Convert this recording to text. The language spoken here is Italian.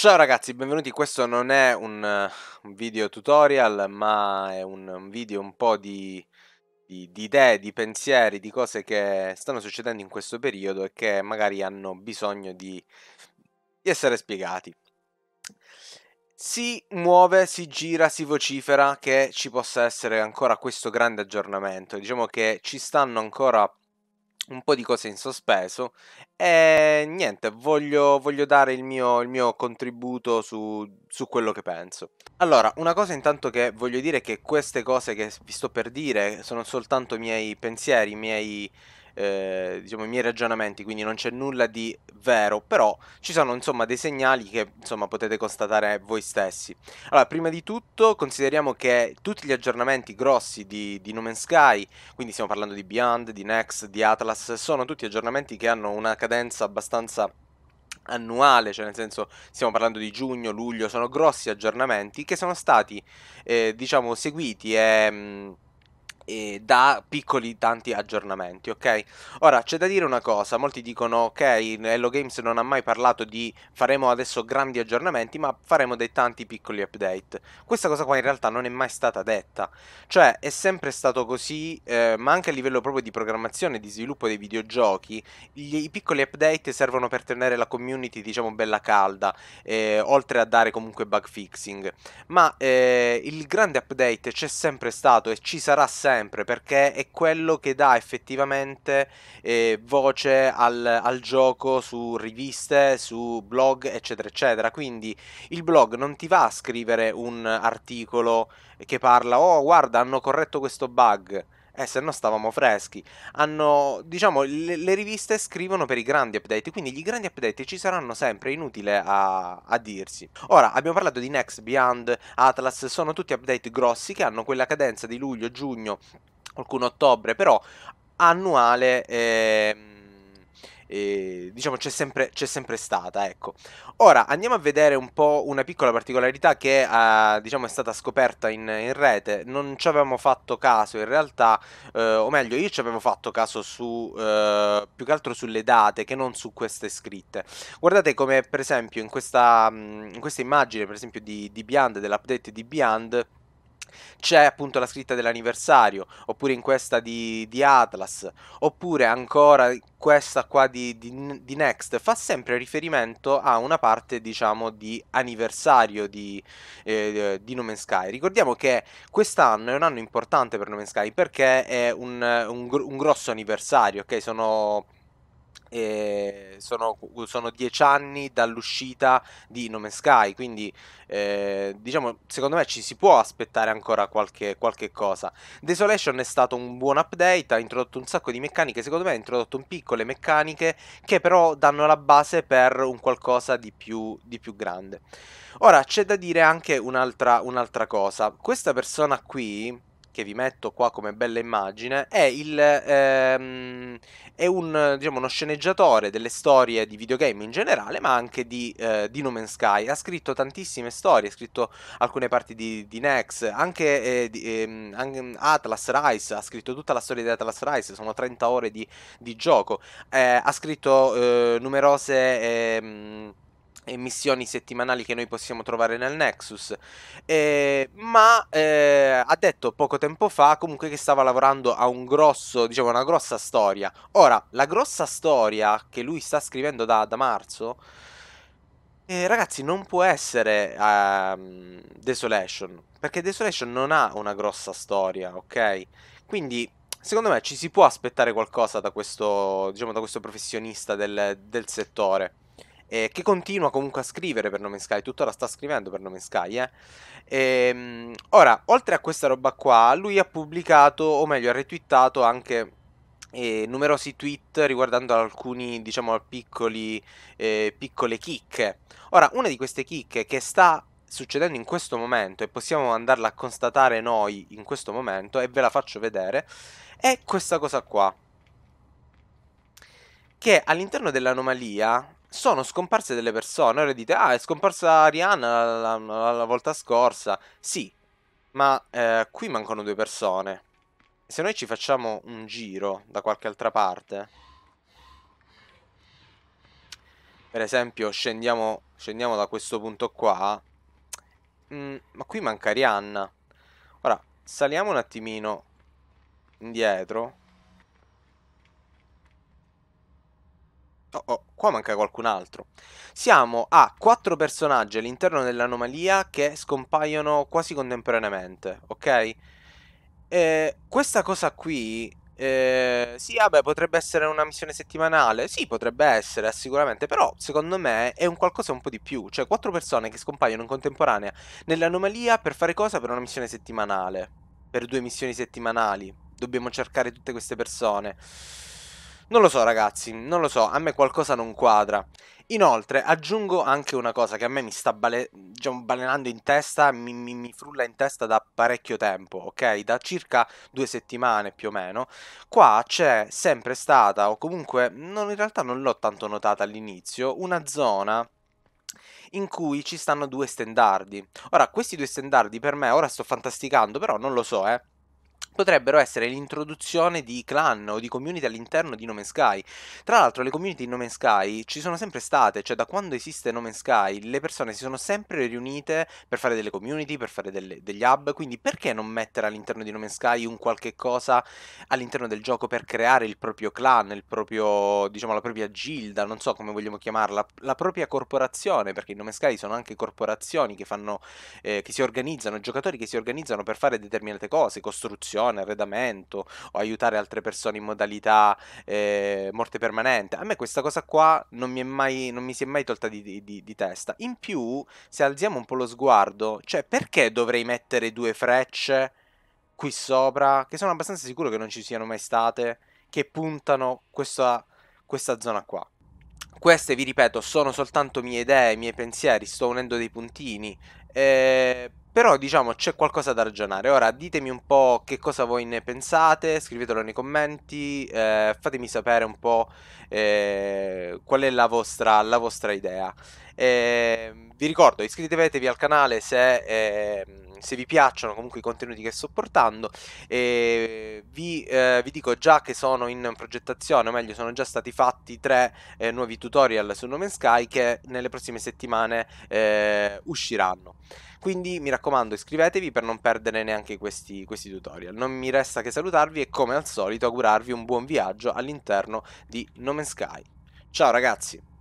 Ciao ragazzi, benvenuti. Questo non è un video tutorial, ma è un video un po' di, di, di, idee, di pensieri, di cose che stanno succedendo in questo periodo e che magari hanno bisogno di, di essere spiegati. Si muove, si gira, si vocifera che ci possa essere ancora questo grande aggiornamento. Diciamo che ci stanno ancora un po' di cose in sospeso e niente, voglio, voglio dare il mio, il mio contributo su, su, quello che penso. Allora, una cosa intanto che voglio dire è che queste cose che vi sto per dire sono soltanto i miei pensieri, i miei eh, diciamo, i miei ragionamenti, quindi non c'è nulla di vero, però ci sono insomma dei segnali che insomma, potete constatare voi stessi. Allora, prima di tutto consideriamo che tutti gli aggiornamenti grossi di, di No Man's Sky, quindi stiamo parlando di Beyond, di Next, di Atlas, sono tutti aggiornamenti che hanno una cadenza abbastanza annuale, cioè nel senso stiamo parlando di giugno, luglio, sono grossi aggiornamenti che sono stati eh, diciamo seguiti e... Mh, mm, eh, da piccoli tanti aggiornamenti, ok? Ora c'è da dire una cosa, molti dicono ok, Hello Games non ha mai parlato di faremo adesso grandi aggiornamenti, ma faremo dei tanti piccoli update. Questa cosa qua in realtà non è mai stata detta, cioè è sempre stato così, eh, ma anche a livello proprio di programmazione e di sviluppo dei videogiochi, gli, i piccoli update servono per tenere la community diciamo bella calda, eh, oltre a dare comunque bug fixing, ma eh, il grande update c'è sempre stato e ci sarà sempre sempre perché è quello che dà effettivamente eh, voce al, al, gioco su riviste, su blog, eccetera, eccetera. Quindi il blog non ti va a scrivere un articolo che parla, oh guarda, hanno corretto questo bug. Eh, se no stavamo freschi. Hanno, diciamo, le, le, riviste scrivono per i grandi update, quindi gli grandi update ci saranno sempre, inutile a, a dirsi. Ora, abbiamo parlato di Next, Beyond, Atlas, sono tutti update grossi che hanno quella cadenza di luglio, giugno, alcun ottobre, però annuale... Eh, eh, diciamo c'è sempre, c'è sempre stata, ecco. Ora andiamo a vedere un po' una piccola particolarità che eh, diciamo è stata scoperta in, in, rete, non ci avevamo fatto caso in realtà, eh, o meglio io ci avevo fatto caso su, eh, più che altro sulle date che non su queste scritte. Guardate come per esempio in questa, mm, in questa immagine per esempio di, di Beyond, dell'update di Beyond, c'è appunto la scritta dell'anniversario, oppure in questa di, di Atlas, oppure ancora questa qua di, di, di, Next, fa sempre riferimento a una parte diciamo di anniversario di, eh, di No Man's Sky. Ricordiamo che quest'anno è un anno importante per No Man's Sky perché è un, un, un grosso anniversario, ok? Sono eh, sono, uh, sono, dieci anni dall'uscita di Nome Sky, quindi eh, diciamo, secondo me ci si può aspettare ancora qualche, qualche, cosa. Desolation è stato un buon update, ha introdotto un sacco di meccaniche, secondo me ha introdotto piccole meccaniche che però danno la base per un qualcosa di più, di più grande. Ora c'è da dire anche un'altra, un'altra cosa, questa persona qui che vi metto qua come bella immagine è, il, ehm, è un, diciamo, uno sceneggiatore delle storie di videogame in generale, ma anche di, eh, di No Man's Sky. Ha scritto tantissime storie, ha scritto alcune parti di, di Nex, anche, eh, di, eh, Atlas Rise, ha scritto tutta la storia di Atlas Rise, sono 30 ore di, gioco. Eh, ha scritto eh, numerose... Ehm, missioni settimanali che noi possiamo trovare nel Nexus, eh, ma eh, ha detto poco tempo fa comunque che stava lavorando a un grosso, diciamo, una grossa storia. Ora, la grossa storia che lui sta scrivendo da, da marzo, eh, ragazzi, non può essere ehm, Desolation, perché Desolation non ha una grossa storia, ok? Quindi secondo me ci si può aspettare qualcosa da questo, diciamo, da questo professionista del, del settore eh, che continua comunque a scrivere per Nome Sky, tuttora sta scrivendo per Nome Sky. Eh. E, ehm, ora, oltre a questa roba qua, lui ha pubblicato, o meglio ha retweetato anche eh, numerosi tweet riguardando alcuni, diciamo, piccoli, eh, piccole chicche. Ora, una di queste chicche che sta succedendo in questo momento e possiamo andarla a constatare noi in questo momento e ve la faccio vedere è questa cosa qua che all'interno dell'anomalia sono scomparse delle persone. Ora dite, ah, è scomparsa Rihanna la, la, la volta scorsa. Sì, ma eh, qui mancano due persone. Se noi ci facciamo un giro da qualche altra parte, per esempio scendiamo, scendiamo da questo punto qua, mm, ma qui manca Rihanna. Ora, saliamo un attimino indietro Oh, oh, qua manca qualcun altro. Siamo a quattro personaggi all'interno dell'anomalia che scompaiono quasi contemporaneamente, ok? E eh, questa cosa qui... Eh, sì, vabbè, potrebbe essere una missione settimanale. Sì, potrebbe essere, sicuramente. Però, secondo me, è un qualcosa un po' di più. Cioè, quattro persone che scompaiono in contemporanea nell'anomalia per fare cosa? Per una missione settimanale. Per due missioni settimanali. Dobbiamo cercare tutte queste persone. Non lo so ragazzi, non lo so, a me qualcosa non quadra. Inoltre aggiungo anche una cosa che a me mi sta bale- balenando in testa, mi, mi, mi frulla in testa da parecchio tempo, ok? Da circa due settimane più o meno. Qua c'è sempre stata, o comunque non, in realtà non l'ho tanto notata all'inizio, una zona in cui ci stanno due stendardi. Ora, questi due stendardi per me, ora sto fantasticando, però non lo so, eh potrebbero essere l'introduzione di clan o di community all'interno di No Sky. Tra l'altro le community in No Sky ci sono sempre state, cioè da quando esiste No Sky le persone si sono sempre riunite per fare delle community, per fare delle, degli hub, quindi perché non mettere all'interno di No Sky un qualche cosa all'interno del gioco per creare il proprio clan, il proprio, diciamo, la propria gilda, non so come vogliamo chiamarla, la propria corporazione, perché in No Sky sono anche corporazioni che fanno, eh, che si organizzano, giocatori che si organizzano per fare determinate cose, costruzioni, persone, arredamento o aiutare altre persone in modalità eh, morte permanente. A me questa cosa qua non mi, mai, non mi si è mai tolta di, di, di, testa. In più, se alziamo un po' lo sguardo, cioè perché dovrei mettere due frecce qui sopra, che sono abbastanza sicuro che non ci siano mai state, che puntano questa, questa zona qua? Queste, vi ripeto, sono soltanto mie idee, miei pensieri, sto unendo dei puntini. Eh, però diciamo c'è qualcosa da ragionare. Ora ditemi un po' che cosa voi ne pensate, scrivetelo nei commenti, eh, fatemi sapere un po' eh, qual è la vostra, la vostra idea. Ehm, vi ricordo, iscrivetevi al canale se ehm, se vi piacciono comunque i contenuti che sto portando, eh, vi, eh, vi, dico già che sono in progettazione, o meglio sono già stati fatti tre eh, nuovi tutorial su Nomen Sky che nelle prossime settimane eh, usciranno. Quindi mi raccomando iscrivetevi per non perdere neanche questi, questi tutorial. Non mi resta che salutarvi e come al solito augurarvi un buon viaggio all'interno di Nomen Sky. Ciao ragazzi!